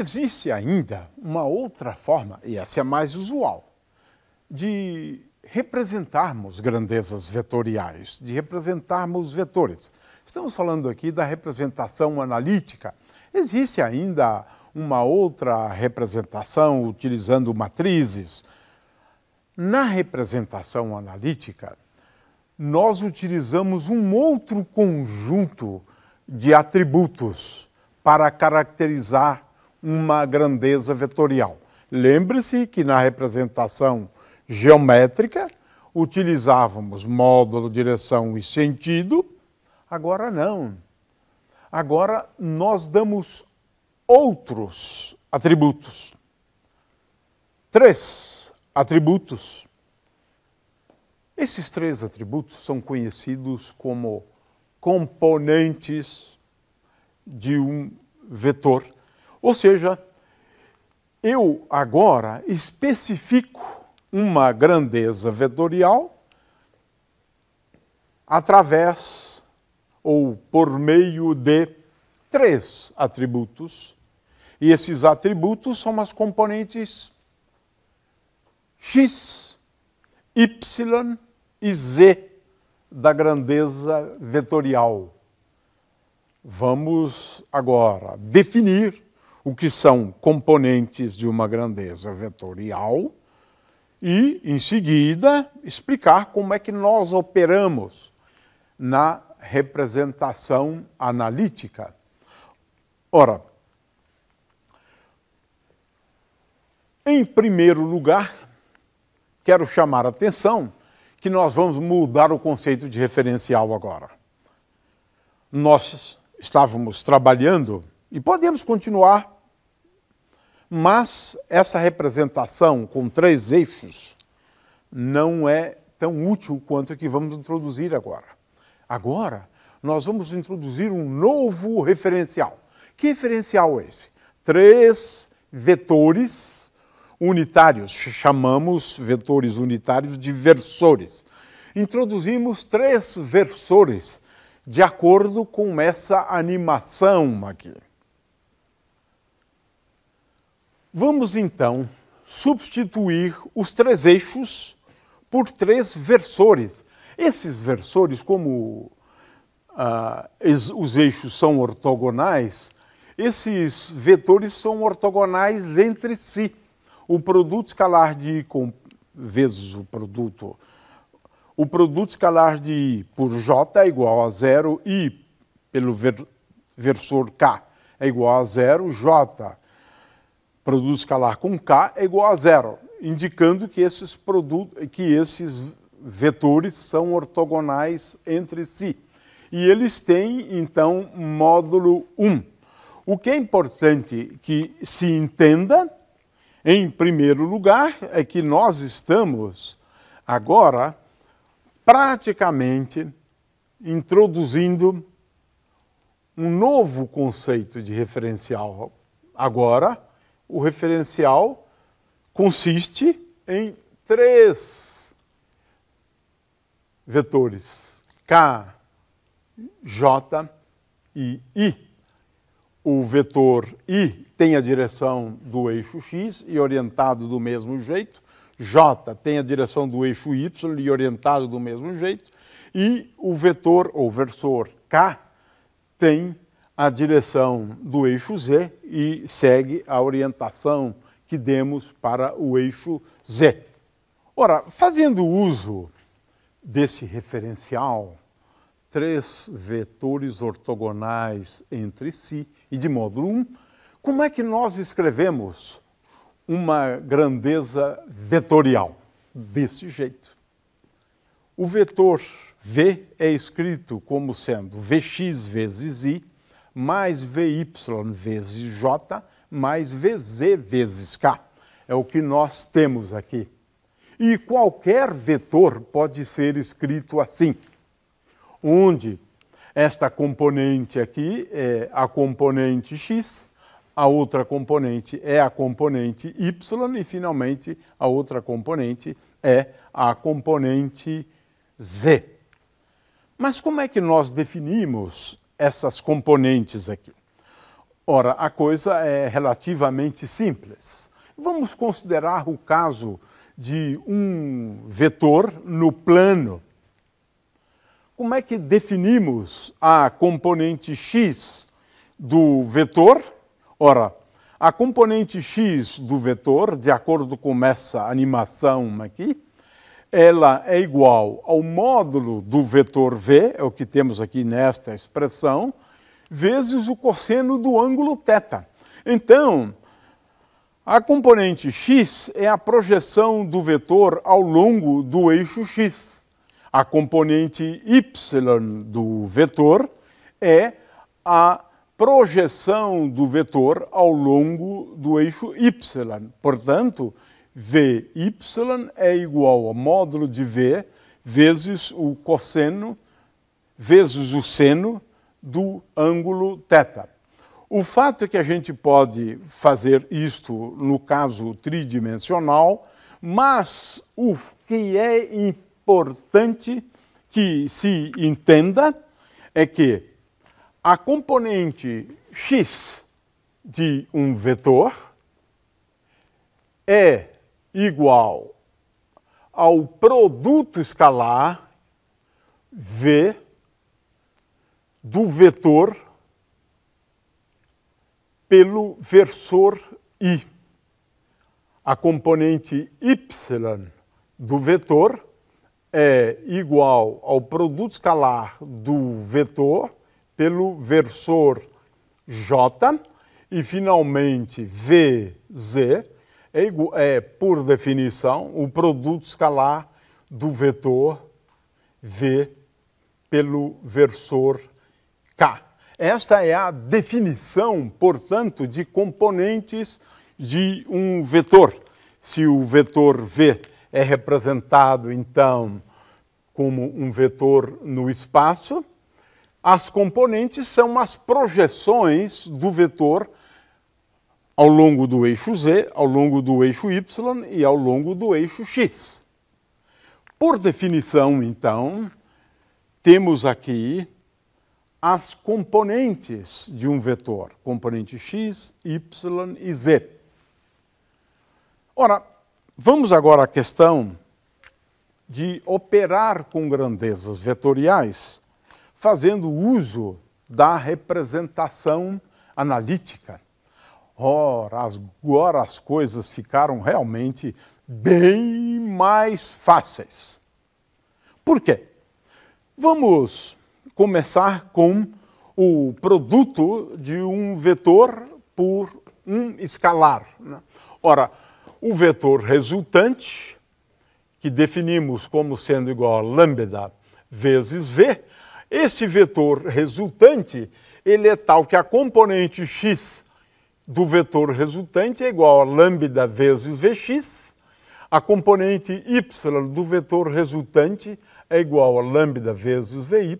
Existe ainda uma outra forma, e essa é mais usual, de representarmos grandezas vetoriais, de representarmos vetores. Estamos falando aqui da representação analítica. Existe ainda uma outra representação utilizando matrizes. Na representação analítica, nós utilizamos um outro conjunto de atributos para caracterizar uma grandeza vetorial. Lembre-se que na representação geométrica utilizávamos módulo, direção e sentido, agora não. Agora nós damos outros atributos. Três atributos. Esses três atributos são conhecidos como componentes de um vetor ou seja, eu agora especifico uma grandeza vetorial através ou por meio de três atributos. E esses atributos são as componentes x, y e z da grandeza vetorial. Vamos agora definir o que são componentes de uma grandeza vetorial e, em seguida, explicar como é que nós operamos na representação analítica. Ora, em primeiro lugar, quero chamar a atenção que nós vamos mudar o conceito de referencial agora. Nós estávamos trabalhando e podemos continuar, mas essa representação com três eixos não é tão útil quanto a que vamos introduzir agora. Agora, nós vamos introduzir um novo referencial. Que referencial é esse? Três vetores unitários, chamamos vetores unitários de versores. Introduzimos três versores de acordo com essa animação aqui. Vamos então substituir os três eixos por três versores. Esses versores, como ah, os eixos são ortogonais, esses vetores são ortogonais entre si. O produto escalar de I com, vezes o produto. O produto escalar de I por J é igual a zero, I pelo ver, versor K é igual a zero, J produto escalar com K é igual a zero, indicando que esses, produtos, que esses vetores são ortogonais entre si. E eles têm, então, módulo 1. O que é importante que se entenda, em primeiro lugar, é que nós estamos agora praticamente introduzindo um novo conceito de referencial. Agora, o referencial consiste em três vetores: K, J e I. O vetor I tem a direção do eixo X e orientado do mesmo jeito. J tem a direção do eixo Y e orientado do mesmo jeito. E o vetor ou versor K tem a direção do eixo Z e segue a orientação que demos para o eixo Z. Ora, fazendo uso desse referencial, três vetores ortogonais entre si e de módulo 1, como é que nós escrevemos uma grandeza vetorial? Desse jeito. O vetor V é escrito como sendo Vx vezes I, mais VY vezes J mais VZ vezes K. É o que nós temos aqui. E qualquer vetor pode ser escrito assim, onde esta componente aqui é a componente x, a outra componente é a componente y e, finalmente, a outra componente é a componente z. Mas como é que nós definimos essas componentes aqui? Ora, a coisa é relativamente simples. Vamos considerar o caso de um vetor no plano. Como é que definimos a componente x do vetor? Ora, a componente x do vetor, de acordo com essa animação aqui, ela é igual ao módulo do vetor V, é o que temos aqui nesta expressão, vezes o cosseno do ângulo θ. Então, a componente x é a projeção do vetor ao longo do eixo x. A componente y do vetor é a projeção do vetor ao longo do eixo y. Portanto, VY é igual ao módulo de V vezes o cosseno vezes o seno do ângulo θ. O fato é que a gente pode fazer isto no caso tridimensional, mas o que é importante que se entenda é que a componente x de um vetor é igual ao produto escalar V do vetor pelo versor I. A componente Y do vetor é igual ao produto escalar do vetor pelo versor J e, finalmente, VZ é, é, por definição, o produto escalar do vetor V pelo versor K. Esta é a definição, portanto, de componentes de um vetor. Se o vetor V é representado, então, como um vetor no espaço, as componentes são as projeções do vetor ao longo do eixo Z, ao longo do eixo Y e ao longo do eixo X. Por definição, então, temos aqui as componentes de um vetor, componente x, y e z. Ora, vamos agora à questão de operar com grandezas vetoriais, fazendo uso da representação analítica. Ora, agora as coisas ficaram realmente bem mais fáceis. Por quê? Vamos começar com o produto de um vetor por um escalar. Né? Ora, o vetor resultante, que definimos como sendo igual a lambda vezes v, este vetor resultante, ele é tal que a componente x do vetor resultante é igual a lambda vezes Vx, a componente y do vetor resultante é igual a lambda vezes Vy,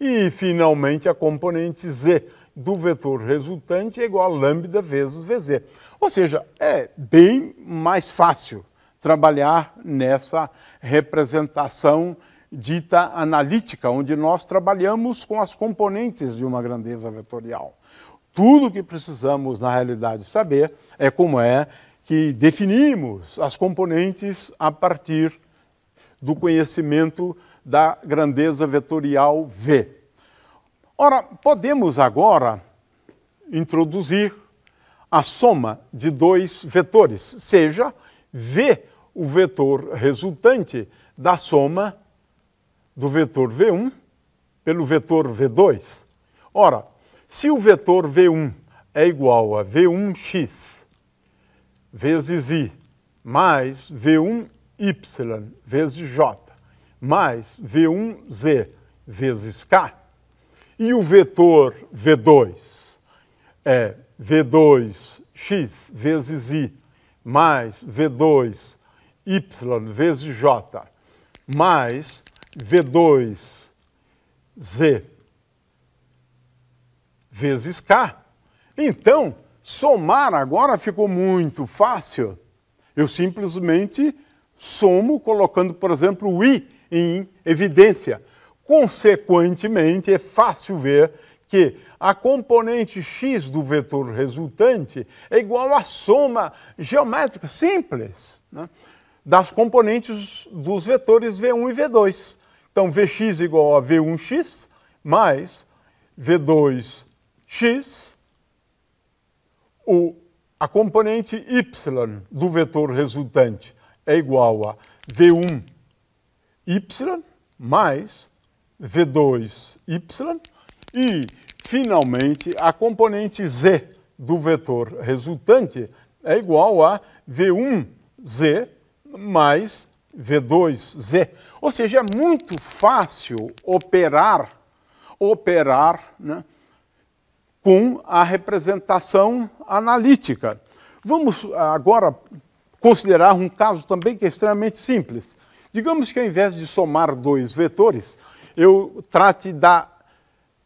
e, finalmente, a componente z do vetor resultante é igual a lambda vezes Vz. Ou seja, é bem mais fácil trabalhar nessa representação dita analítica, onde nós trabalhamos com as componentes de uma grandeza vetorial. Tudo o que precisamos, na realidade, saber é como é que definimos as componentes a partir do conhecimento da grandeza vetorial V. Ora, podemos agora introduzir a soma de dois vetores, seja V o vetor resultante da soma do vetor V1 pelo vetor V2. Ora, se o vetor V1 é igual a V1x vezes i mais V1y vezes j mais V1z vezes k, e o vetor V2 é V2x vezes i mais V2y vezes j mais V2z vezes K. Então, somar agora ficou muito fácil. Eu simplesmente somo colocando, por exemplo, o i em evidência. Consequentemente, é fácil ver que a componente x do vetor resultante é igual à soma geométrica simples né, das componentes dos vetores v1 e v2. Então, vx igual a v1x mais v2 x, o, a componente y do vetor resultante é igual a v1 y mais v2 y e, finalmente, a componente z do vetor resultante é igual a v1z mais v2z. Ou seja, é muito fácil operar, operar, né? com a representação analítica. Vamos ah, agora considerar um caso também que é extremamente simples. Digamos que ao invés de somar dois vetores, eu trate da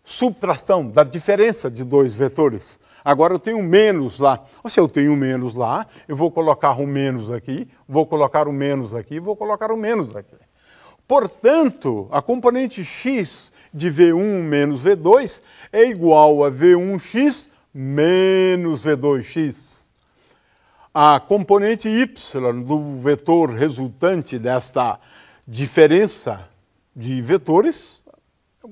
subtração, da diferença de dois vetores. Agora eu tenho menos lá. Ou se eu tenho menos lá, eu vou colocar o um menos aqui, vou colocar o um menos aqui, vou colocar o um menos aqui. Portanto, a componente x de V1 menos V2 é igual a V1x menos V2x. A componente y do vetor resultante desta diferença de vetores,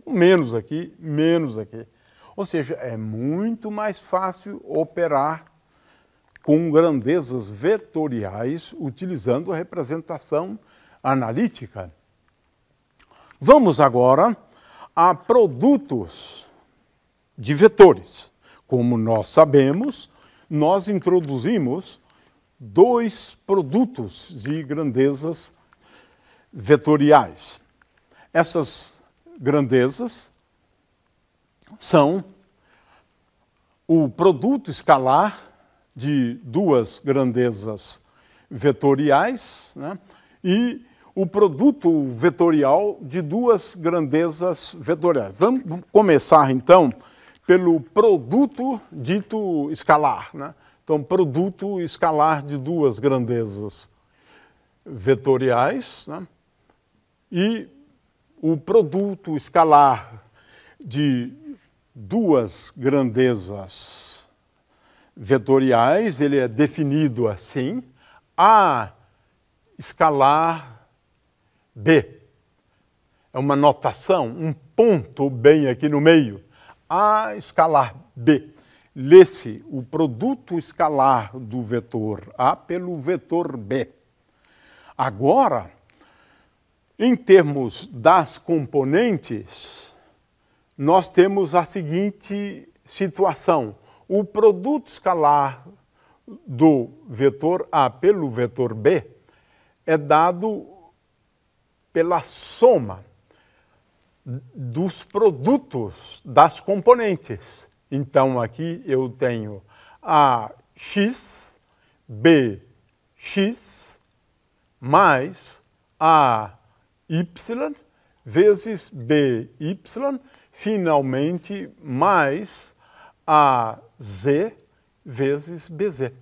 menos aqui, menos aqui. Ou seja, é muito mais fácil operar com grandezas vetoriais utilizando a representação analítica. Vamos agora a produtos de vetores. Como nós sabemos, nós introduzimos dois produtos de grandezas vetoriais. Essas grandezas são o produto escalar de duas grandezas vetoriais né, e o produto vetorial de duas grandezas vetoriais. Vamos começar, então, pelo produto dito escalar. Né? Então, produto escalar de duas grandezas vetoriais né? e o produto escalar de duas grandezas vetoriais, ele é definido assim, a escalar B. É uma notação, um ponto bem aqui no meio. A escalar B. Lê-se o produto escalar do vetor A pelo vetor B. Agora, em termos das componentes, nós temos a seguinte situação. O produto escalar do vetor A pelo vetor B é dado pela soma dos produtos das componentes. Então, aqui eu tenho AX, BX, mais AY, vezes BY, finalmente mais AZ vezes BZ.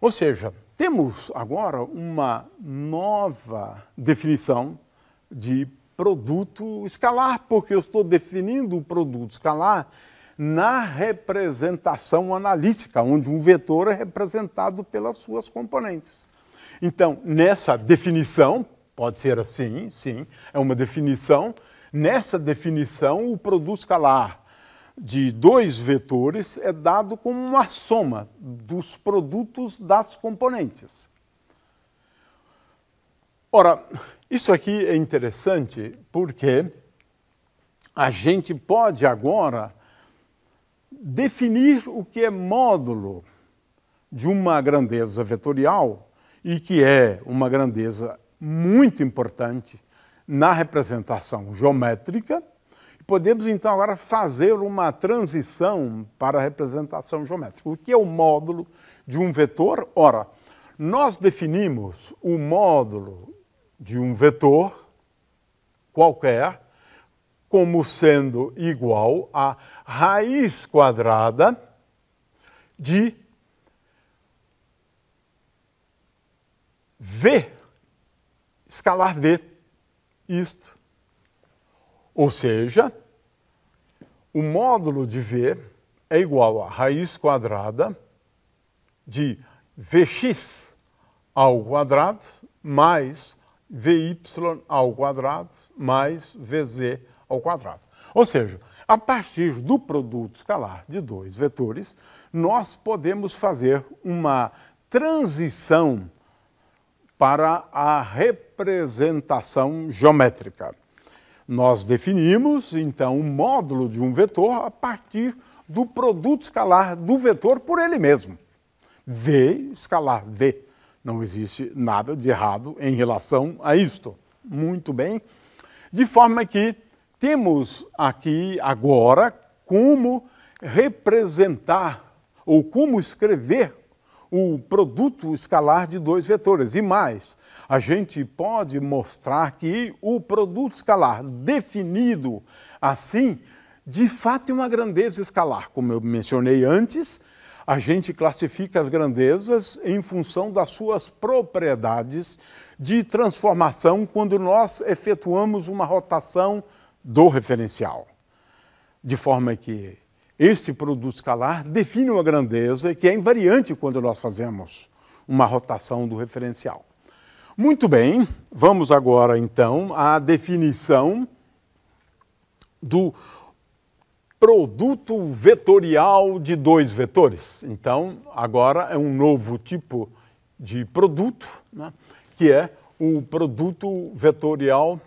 Ou seja, temos agora uma nova definição de produto escalar, porque eu estou definindo o produto escalar na representação analítica, onde um vetor é representado pelas suas componentes. Então, nessa definição, pode ser assim, sim, é uma definição, nessa definição, o produto escalar de dois vetores é dado como uma soma dos produtos das componentes. Ora, isso aqui é interessante porque a gente pode agora definir o que é módulo de uma grandeza vetorial e que é uma grandeza muito importante na representação geométrica podemos então agora fazer uma transição para a representação geométrica. O que é o módulo de um vetor? Ora, nós definimos o módulo de um vetor qualquer como sendo igual a raiz quadrada de V, escalar V, isto ou seja, o módulo de V é igual a raiz quadrada de Vx ao quadrado mais Vy ao quadrado mais Vz ao quadrado. Ou seja, a partir do produto escalar de dois vetores, nós podemos fazer uma transição para a representação geométrica. Nós definimos, então, o módulo de um vetor a partir do produto escalar do vetor por ele mesmo. V escalar V. Não existe nada de errado em relação a isto. Muito bem. De forma que temos aqui agora como representar ou como escrever o produto escalar de dois vetores. E mais, a gente pode mostrar que o produto escalar definido assim, de fato é uma grandeza escalar. Como eu mencionei antes, a gente classifica as grandezas em função das suas propriedades de transformação quando nós efetuamos uma rotação do referencial. De forma que este produto escalar define uma grandeza que é invariante quando nós fazemos uma rotação do referencial. Muito bem, vamos agora então à definição do produto vetorial de dois vetores. Então, agora é um novo tipo de produto, né, que é o produto vetorial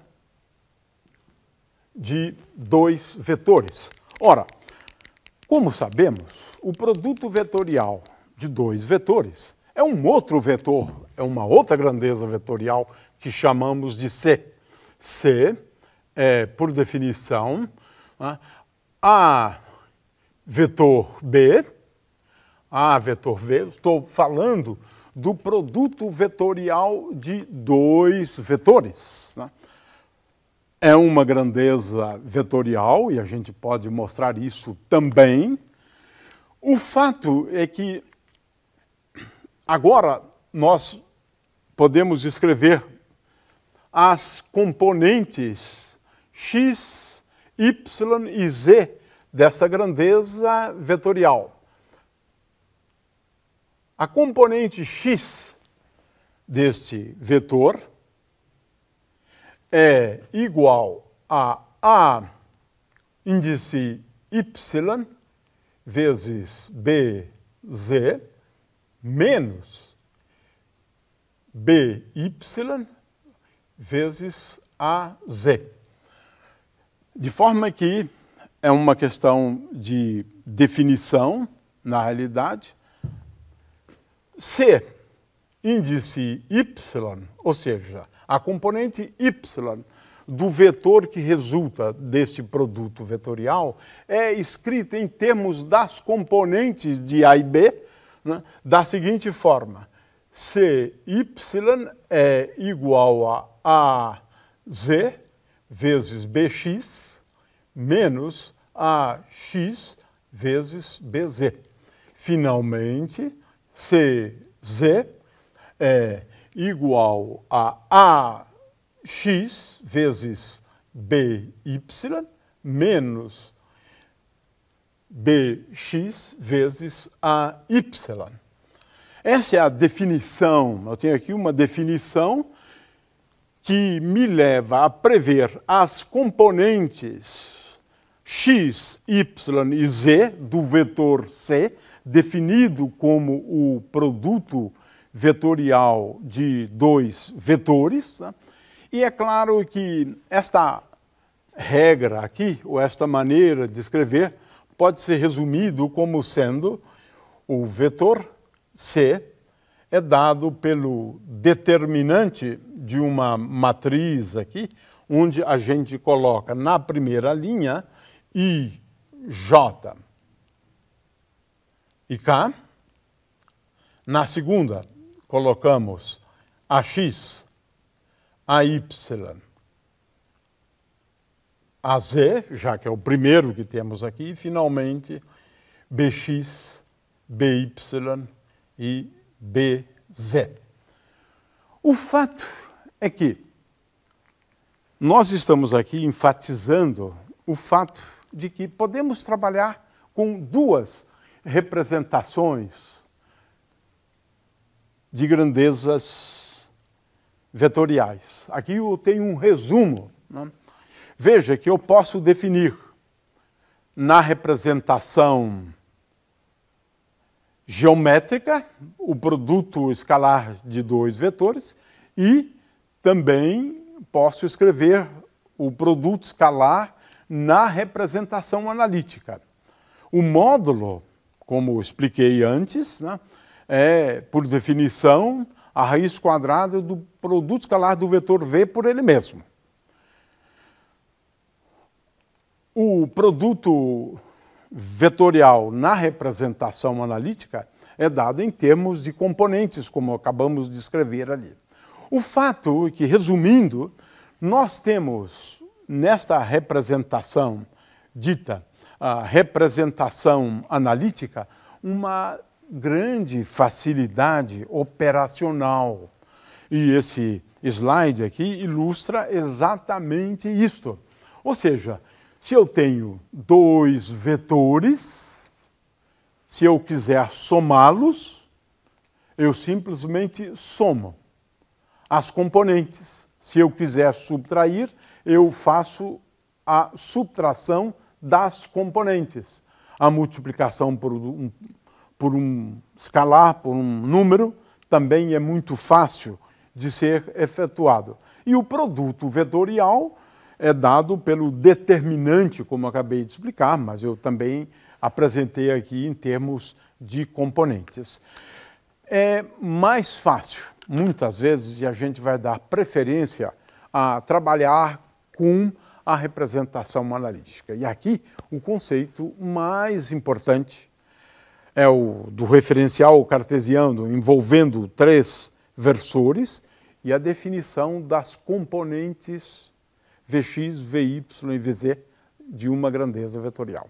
de dois vetores. Ora, como sabemos, o produto vetorial de dois vetores é um outro vetor, é uma outra grandeza vetorial que chamamos de C. C é, por definição, né, A vetor B, A vetor V, estou falando do produto vetorial de dois vetores. Né? é uma grandeza vetorial e a gente pode mostrar isso também. O fato é que agora nós podemos escrever as componentes x, y e z dessa grandeza vetorial. A componente x deste vetor é igual a A índice Y vezes BZ menos BY vezes AZ. De forma que é uma questão de definição, na realidade. Se índice Y, ou seja, a componente y do vetor que resulta deste produto vetorial é escrita em termos das componentes de A e B né, da seguinte forma. CY é igual a AZ vezes BX menos AX vezes BZ. Finalmente, CZ é igual a AX vezes BY menos BX vezes AY. Essa é a definição. Eu tenho aqui uma definição que me leva a prever as componentes x, y e z do vetor c, definido como o produto vetorial de dois vetores. Né? E é claro que esta regra aqui, ou esta maneira de escrever, pode ser resumido como sendo o vetor C é dado pelo determinante de uma matriz aqui, onde a gente coloca na primeira linha I, J e K, na segunda colocamos AX, AY, AZ, já que é o primeiro que temos aqui, e finalmente BX, BY e BZ. O fato é que nós estamos aqui enfatizando o fato de que podemos trabalhar com duas representações de grandezas vetoriais. Aqui eu tenho um resumo. Né? Veja que eu posso definir na representação geométrica o produto escalar de dois vetores e também posso escrever o produto escalar na representação analítica. O módulo, como expliquei antes, né, é, por definição, a raiz quadrada do produto escalar do vetor V por ele mesmo. O produto vetorial na representação analítica é dado em termos de componentes, como acabamos de escrever ali. O fato é que, resumindo, nós temos nesta representação dita representação analítica uma grande facilidade operacional. E esse slide aqui ilustra exatamente isto. Ou seja, se eu tenho dois vetores, se eu quiser somá-los, eu simplesmente somo as componentes. Se eu quiser subtrair, eu faço a subtração das componentes. A multiplicação por um por um escalar, por um número, também é muito fácil de ser efetuado. E o produto vetorial é dado pelo determinante, como acabei de explicar, mas eu também apresentei aqui em termos de componentes. É mais fácil, muitas vezes, e a gente vai dar preferência a trabalhar com a representação analítica. E aqui o conceito mais importante é o do referencial cartesiano envolvendo três versores e a definição das componentes Vx, Vy e Vz de uma grandeza vetorial.